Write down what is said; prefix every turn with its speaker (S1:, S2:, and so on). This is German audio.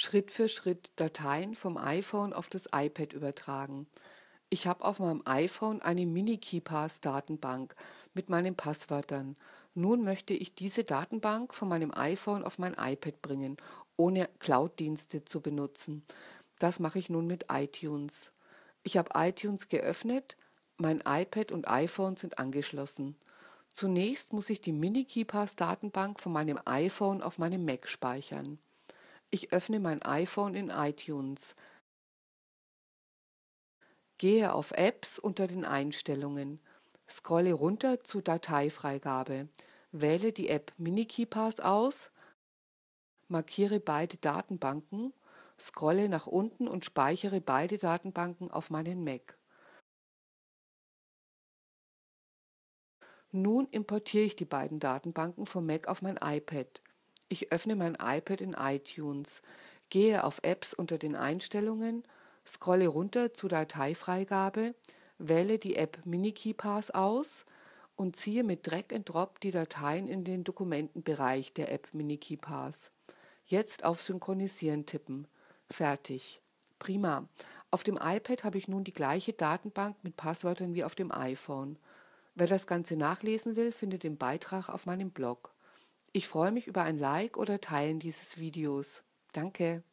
S1: Schritt für Schritt Dateien vom iPhone auf das iPad übertragen. Ich habe auf meinem iPhone eine Mini-KeyPass-Datenbank mit meinen Passwörtern. Nun möchte ich diese Datenbank von meinem iPhone auf mein iPad bringen, ohne Cloud-Dienste zu benutzen. Das mache ich nun mit iTunes. Ich habe iTunes geöffnet, mein iPad und iPhone sind angeschlossen. Zunächst muss ich die Mini-KeyPass-Datenbank von meinem iPhone auf meinem Mac speichern. Ich öffne mein iPhone in iTunes. Gehe auf Apps unter den Einstellungen. Scrolle runter zu Dateifreigabe. Wähle die App Minikeepers aus. Markiere beide Datenbanken. Scrolle nach unten und speichere beide Datenbanken auf meinen Mac. Nun importiere ich die beiden Datenbanken vom Mac auf mein iPad. Ich öffne mein iPad in iTunes, gehe auf Apps unter den Einstellungen, scrolle runter zur Dateifreigabe, wähle die App MiniKeyPass aus und ziehe mit Drag and Drop die Dateien in den Dokumentenbereich der App MiniKeyPass. Jetzt auf Synchronisieren tippen. Fertig. Prima. Auf dem iPad habe ich nun die gleiche Datenbank mit Passwörtern wie auf dem iPhone. Wer das Ganze nachlesen will, findet den Beitrag auf meinem Blog. Ich freue mich über ein Like oder Teilen dieses Videos. Danke.